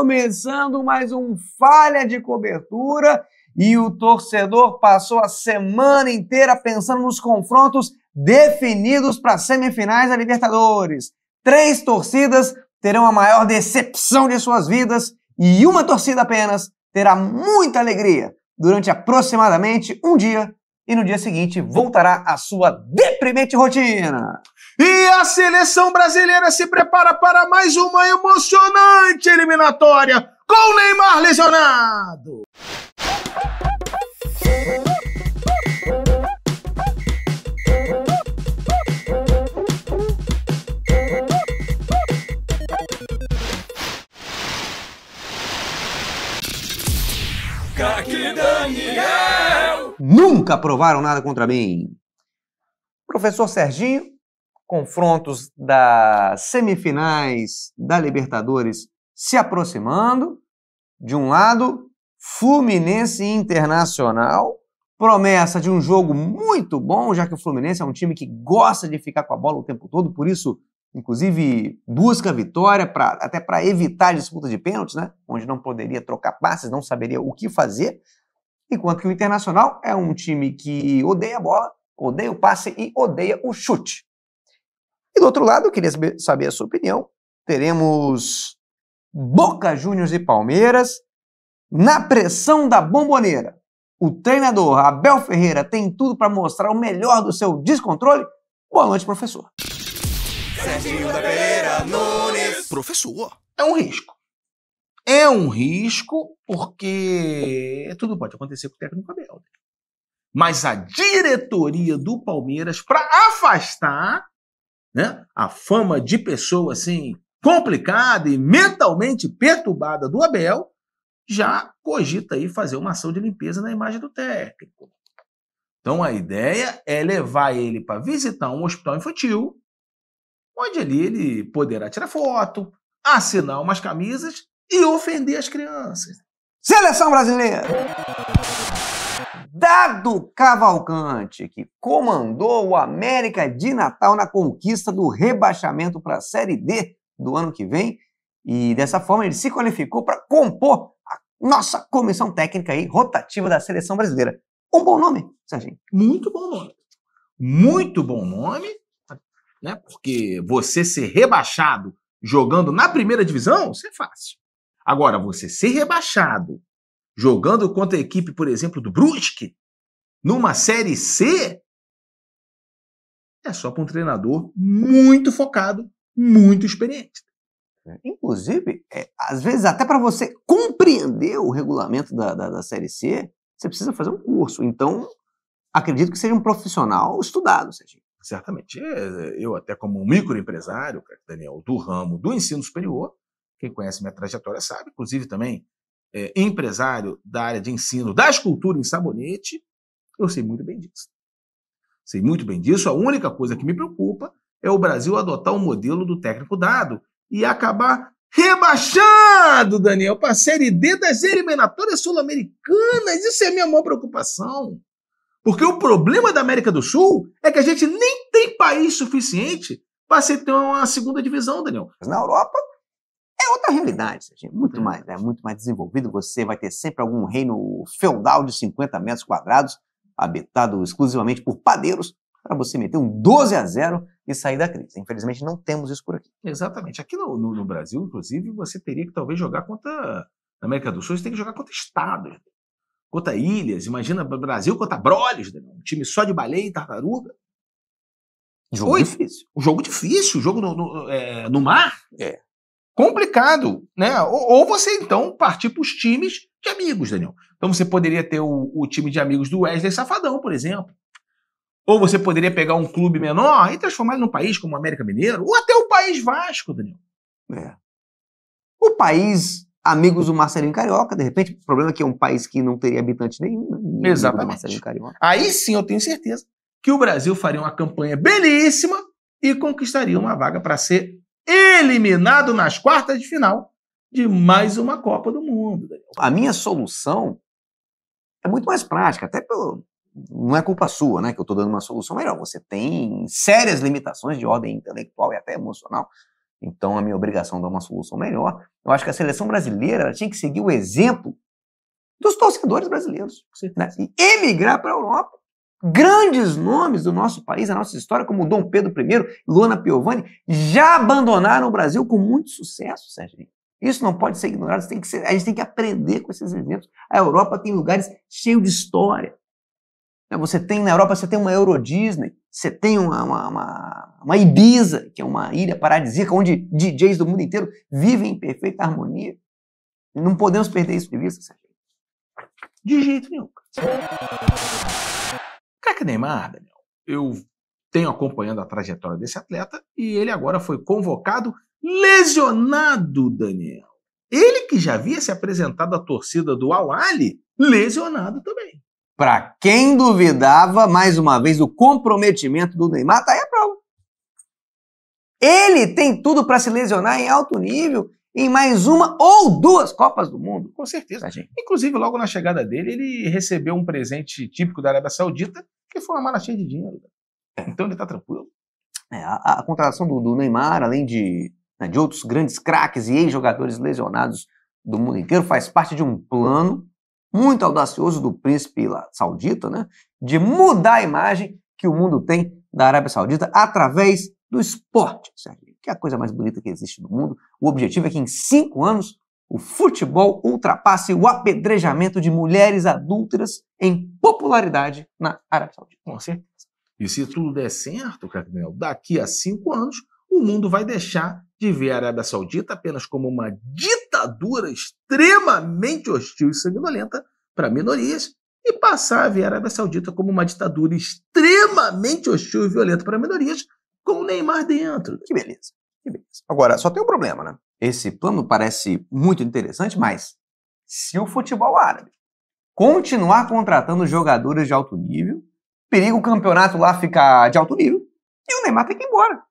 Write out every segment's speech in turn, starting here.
Começando mais um falha de cobertura e o torcedor passou a semana inteira pensando nos confrontos definidos para semifinais da Libertadores. Três torcidas terão a maior decepção de suas vidas e uma torcida apenas terá muita alegria durante aproximadamente um dia e no dia seguinte voltará à sua deprimente rotina. E a seleção brasileira se prepara para mais uma emocionante eliminatória com Neymar lesionado. Caque Daniel! Nunca provaram nada contra mim. Professor Serginho confrontos das semifinais da Libertadores se aproximando. De um lado, Fluminense Internacional, promessa de um jogo muito bom, já que o Fluminense é um time que gosta de ficar com a bola o tempo todo, por isso, inclusive, busca vitória, pra, até para evitar disputa de pênaltis, né? onde não poderia trocar passes, não saberia o que fazer. Enquanto que o Internacional é um time que odeia a bola, odeia o passe e odeia o chute. E do outro lado, eu queria saber a sua opinião. Teremos Boca Juniors e Palmeiras na pressão da bomboneira. O treinador Abel Ferreira tem tudo para mostrar o melhor do seu descontrole? Boa noite, professor. Serginho da Pereira Nunes. Professor. É um risco. É um risco porque tudo pode acontecer com o técnico Abel. Né? Mas a diretoria do Palmeiras, para afastar, né? A fama de pessoa assim complicada e mentalmente perturbada do Abel já cogita aí fazer uma ação de limpeza na imagem do técnico. Então a ideia é levar ele para visitar um hospital infantil, onde ali ele poderá tirar foto, assinar umas camisas e ofender as crianças. Seleção brasileira! Dado Cavalcante, que comandou o América de Natal na conquista do rebaixamento para a Série D do ano que vem, e dessa forma ele se qualificou para compor a nossa comissão técnica aí, rotativa da seleção brasileira. Um bom nome, Serginho. Muito bom nome. Muito bom nome, né? Porque você ser rebaixado jogando na primeira divisão, isso é fácil. Agora, você ser rebaixado jogando contra a equipe, por exemplo, do Brusque, numa Série C, é só para um treinador muito focado, muito experiente. É, inclusive, é, às vezes, até para você compreender o regulamento da, da, da, Série C, você precisa fazer um curso. Então, acredito que seja um profissional estudado, Serginho. Certamente. É, é, eu, até como um microempresário, Daniel, do ramo do ensino superior, quem conhece minha trajetória sabe, inclusive também é, empresário da área de ensino da escultura em sabonete, eu sei muito bem disso. Sei muito bem disso. A única coisa que me preocupa é o Brasil adotar o modelo do técnico dado e acabar rebaixado, Daniel, para a Série D das eliminatórias sul-americanas. Isso é a minha maior preocupação. Porque o problema da América do Sul é que a gente nem tem país suficiente para ter uma segunda divisão, Daniel. Mas na Europa é outra realidade, gente. muito hum. mais, é muito mais desenvolvido. Você vai ter sempre algum reino feudal de 50 metros quadrados, habitado exclusivamente por padeiros, para você meter um 12 a 0 e sair da crise. Infelizmente, não temos isso por aqui. Exatamente. Aqui no, no, no Brasil, inclusive, você teria que talvez jogar contra. Na América do Sul, você tem que jogar contra estados, contra ilhas. Imagina Brasil contra Brolis, né? um time só de baleia e tartaruga. Jogo Foi. difícil. Um jogo difícil, um jogo no, no, é, no mar. É complicado, né? Ou, ou você então partir para os times de amigos, Daniel. Então você poderia ter o, o, time de amigos do Wesley Safadão, por exemplo. Ou você poderia pegar um clube menor e transformar ele num país como o América Mineiro, ou até o país Vasco, Daniel. É. O país amigos do Marcelinho Carioca, de repente, o problema é que é um país que não teria habitante nenhum. Né? Exatamente. Aí sim eu tenho certeza que o Brasil faria uma campanha belíssima e conquistaria uma vaga para ser eliminado nas quartas de final de mais uma Copa do Mundo. A minha solução é muito mais prática, até pelo, não é culpa sua, né, que eu estou dando uma solução melhor. Você tem sérias limitações de ordem intelectual e até emocional. Então, a minha obrigação é dar uma solução melhor. Eu acho que a seleção brasileira tinha que seguir o exemplo dos torcedores brasileiros né? e emigrar para a Europa grandes nomes do nosso país, da nossa história, como Dom Pedro I, Luana Piovani, já abandonaram o Brasil com muito sucesso, Sérgio. Isso não pode ser ignorado, tem que ser, a gente tem que aprender com esses exemplos. A Europa tem lugares cheios de história. Né, você tem na Europa, você tem uma Euro Disney, você tem uma, uma, uma, uma Ibiza, que é uma ilha paradisíaca onde DJs do mundo inteiro vivem em perfeita harmonia. Não podemos perder isso de vista, Sérgio. De jeito nenhum. Craque tá Neymar, Daniel, eu tenho acompanhando a trajetória desse atleta e ele agora foi convocado lesionado, Daniel. Ele que já havia se apresentado à torcida do al lesionado também. Para quem duvidava, mais uma vez, do comprometimento do Neymar, tá aí a prova. Ele tem tudo para se lesionar em alto nível em mais uma ou duas Copas do Mundo. Com certeza. Tá, Inclusive, logo na chegada dele, ele recebeu um presente típico da Arábia Saudita, porque foi uma mala cheia de dinheiro. Né? É. Então ele está tranquilo. É, a, a, contratação do, do, Neymar, além de, né, de outros grandes craques e ex-jogadores lesionados do mundo inteiro, faz parte de um plano muito audacioso do príncipe saudita, né, de mudar a imagem que o mundo tem da Arábia Saudita através do esporte, que é a coisa mais bonita que existe no mundo. O objetivo é que em cinco anos o futebol ultrapasse o apedrejamento de mulheres adúlteras em popularidade na Arábia Saudita. Com certeza. E se tudo der certo, Cardinal, daqui a cinco anos o mundo vai deixar de ver a Arábia Saudita apenas como uma ditadura extremamente hostil e sanguinolenta para minorias e passar a ver a Arábia Saudita como uma ditadura extremamente hostil e violenta para minorias, com o Neymar dentro. Que beleza, que beleza. Agora, só tem um problema, né? Esse plano parece muito interessante, mas se o futebol árabe continuar contratando jogadores de alto nível, periga o campeonato lá ficar de alto nível e o Neymar tem que ir embora.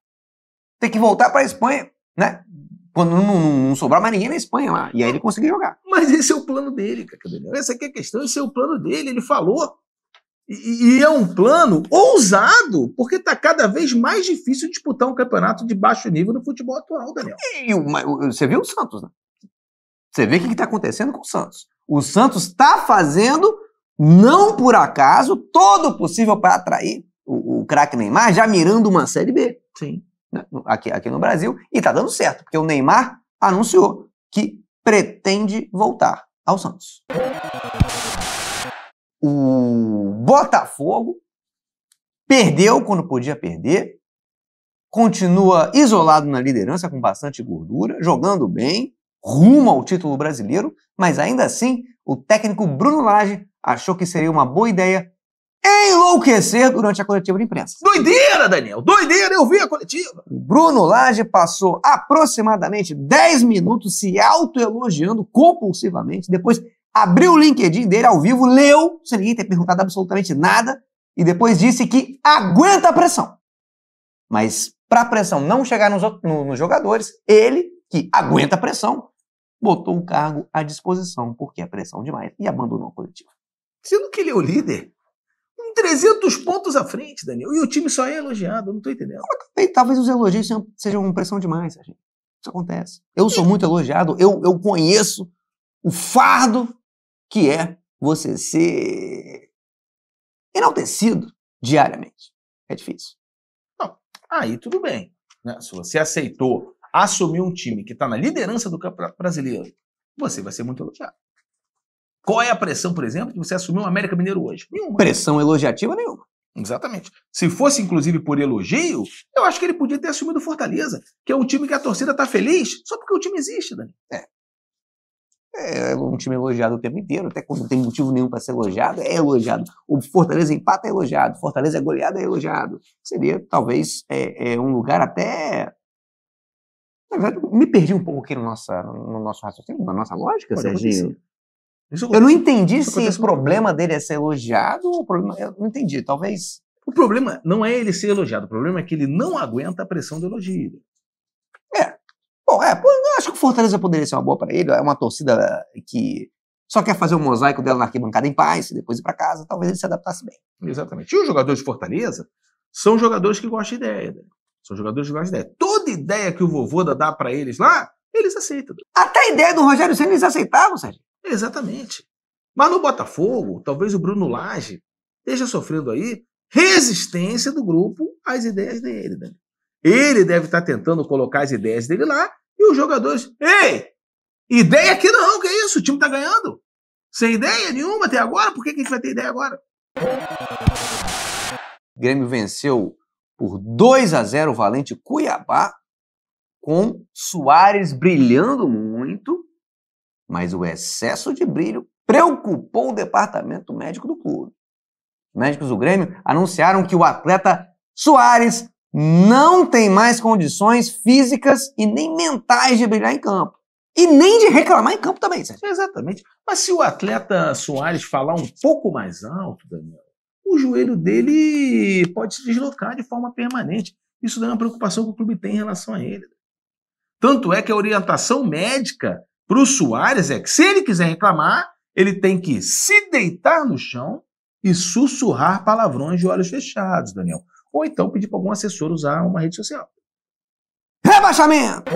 Tem que voltar para a Espanha, né? Quando não, não, não, sobrar mais ninguém na Espanha lá. E aí ele conseguiu jogar. Mas esse é o plano dele, Cacabelão. Essa aqui é a questão, esse é o plano dele. Ele falou. E, é um plano ousado, porque está cada vez mais difícil disputar um campeonato de baixo nível no futebol atual, Daniel. E, o, você viu o Santos, né? Você vê o que está acontecendo com o Santos. O Santos está fazendo, não por acaso, todo o possível para atrair o, o craque Neymar, já mirando uma Série B. Sim. Né? Aqui, aqui no Brasil. E está dando certo, porque o Neymar anunciou que pretende voltar ao Santos o Botafogo perdeu quando podia perder, continua isolado na liderança com bastante gordura, jogando bem, rumo ao título brasileiro, mas ainda assim o técnico Bruno Lage achou que seria uma boa ideia enlouquecer durante a coletiva de imprensa. Doideira, Daniel! Doideira! Eu vi a coletiva! O Bruno Lage passou aproximadamente 10 minutos se autoelogiando compulsivamente, depois abriu o LinkedIn dele ao vivo, leu, sem ninguém ter perguntado absolutamente nada, e depois disse que aguenta a pressão. Mas para a pressão não chegar nos, no, nos jogadores, ele, que aguenta a pressão, botou o cargo à disposição, porque é pressão demais, e abandonou o coletivo. Sendo que ele é o líder. Com 300 pontos à frente, Daniel. E o time só é elogiado, não estou entendendo. Também, talvez os elogios sejam, sejam pressão demais, gente. Isso acontece. Eu sou muito elogiado, eu, eu conheço o fardo que é você ser enaltecido diariamente. É difícil. Não, aí tudo bem. Né? Se você aceitou assumir um time que está na liderança do campeonato brasileiro, você vai ser muito elogiado. Qual é a pressão, por exemplo, que você assumiu o América Mineiro hoje? Nenhuma. Pressão elogiativa nenhuma. Exatamente. Se fosse, inclusive, por elogio, eu acho que ele podia ter assumido Fortaleza, que é um time que a torcida está feliz só porque o time existe, Dani. É. É, é um time elogiado o tempo inteiro, até quando não tem motivo nenhum para ser elogiado, é elogiado. O Fortaleza empata é elogiado, Fortaleza é goleado é elogiado. Seria talvez é, é um lugar até. Na verdade, me perdi um pouco aqui no, nossa, no nosso raciocínio, na nossa lógica, Pô, Serginho. eu não entendi se o problema dele é ser elogiado ou o problema. Eu não entendi, talvez. O problema não é ele ser elogiado, o problema é que ele não aguenta a pressão do elogio. Bom, é, eu acho que o Fortaleza poderia ser uma boa para ele. É uma torcida que só quer fazer o um mosaico dela na arquibancada em paz, e depois ir para casa, talvez ele se adaptasse bem. Exatamente. E os jogadores de Fortaleza são jogadores que gostam de ideia. Né? São jogadores que gostam de ideia. Toda ideia que o vovô dá para eles lá, eles aceitam. Até a ideia do Rogério Senna eles aceitavam, Sérgio. Exatamente. Mas no Botafogo, talvez o Bruno Lage esteja sofrendo aí resistência do grupo às ideias dele. Né? Ele deve estar tá tentando colocar as ideias dele lá os jogadores, ei, ideia aqui não, que isso? O time tá ganhando. Sem ideia nenhuma até agora, por que, que a gente vai ter ideia agora? O Grêmio venceu por 2 a 0 o Valente Cuiabá, com Soares brilhando muito, mas o excesso de brilho preocupou o departamento médico do clube. Médicos do Grêmio anunciaram que o atleta Soares não tem mais condições físicas e nem mentais de brilhar em campo. E nem de reclamar em campo também, Sérgio. Exatamente. Mas se o atleta Soares falar um pouco mais alto, Daniel, o joelho dele pode se deslocar de forma permanente. Isso é uma preocupação que o clube tem em relação a ele. Tanto é que a orientação médica para o Soares é que, se ele quiser reclamar, ele tem que se deitar no chão e sussurrar palavrões de olhos fechados, Daniel ou então pedir para algum assessor usar uma rede social. Rebaixamento!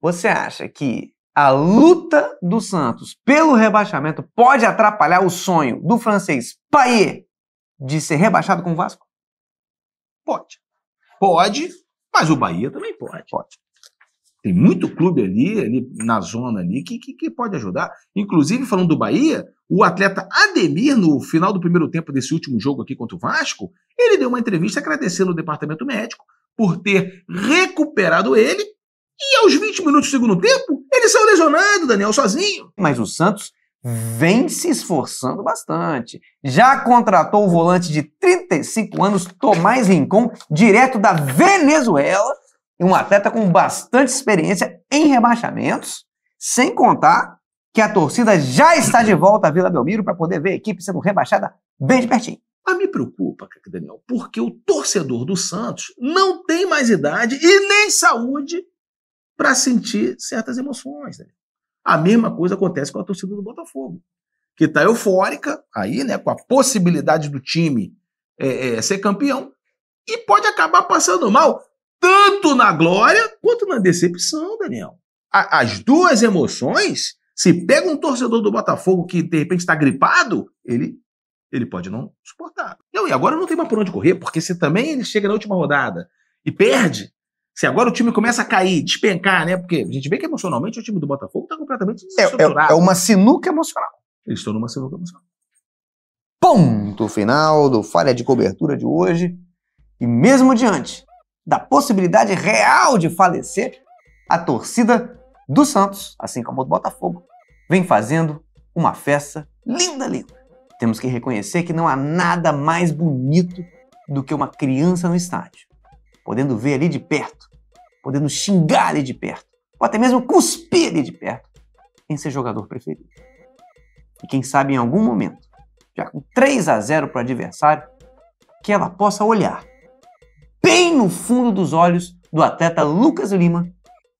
Você acha que a luta do Santos pelo rebaixamento pode atrapalhar o sonho do francês Paier de ser rebaixado com o Vasco? Pode. Pode, mas o Bahia também pode. Pode. Tem muito clube ali, ali na zona ali, que, que, que, pode ajudar. Inclusive, falando do Bahia, o atleta Ademir, no final do primeiro tempo desse último jogo aqui contra o Vasco, ele deu uma entrevista agradecendo o departamento médico por ter recuperado ele. E aos 20 minutos do segundo tempo, ele saiu lesionado, Daniel, sozinho. Mas o Santos vem se esforçando bastante. Já contratou o volante de 35 anos, Tomás Rincon, direto da Venezuela e um atleta com bastante experiência em rebaixamentos, sem contar que a torcida já está de volta à Vila Belmiro para poder ver a equipe sendo rebaixada bem de pertinho. Mas me preocupa, Daniel, porque o torcedor do Santos não tem mais idade e nem saúde para sentir certas emoções. Né? A mesma coisa acontece com a torcida do Botafogo, que está eufórica aí, né, com a possibilidade do time é, é, ser campeão e pode acabar passando mal tanto na glória quanto na decepção, Daniel. A, as duas emoções, se pega um torcedor do Botafogo que de repente está gripado, ele ele pode não suportar. Não, e agora não tem mais por onde correr, porque se também ele chega na última rodada e perde, se agora o time começa a cair, despencar, né? Porque a gente vê que emocionalmente o time do Botafogo está completamente desestruturado. É, é, é uma sinuca emocional. Eles estão numa sinuca emocional. Ponto final do Falha de Cobertura de hoje. E mesmo diante da possibilidade real de falecer, a torcida do Santos, assim como o Botafogo, vem fazendo uma festa linda, linda. Temos que reconhecer que não há nada mais bonito do que uma criança no estádio, podendo ver ali de perto, podendo xingar ali de perto, ou até mesmo cuspir ali de perto, em seu jogador preferido. E quem sabe em algum momento, já com 3 a 0 para o adversário, que ela possa olhar bem no fundo dos olhos do atleta Lucas Lima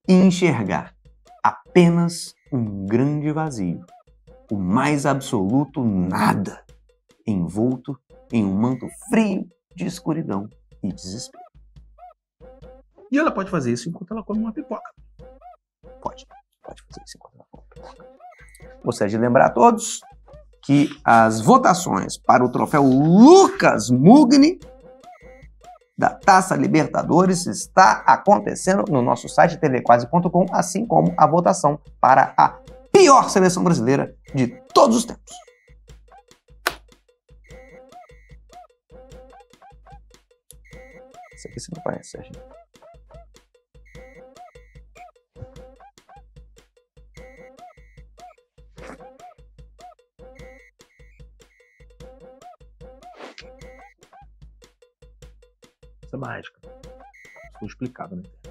e enxergar apenas um grande vazio, o mais absoluto nada, envolto em um manto frio de escuridão e desespero. E ela pode fazer isso enquanto ela come uma pipoca. Pode, pode fazer isso enquanto ela come uma pipoca. Gostaria é de lembrar a todos que as votações para o troféu Lucas Mugni da Taça Libertadores está acontecendo no nosso site tvquase.com, assim como a votação para a pior seleção brasileira de todos os tempos. Isso aqui você não conhece, Isso é mágica. Isso explicado na né? internet.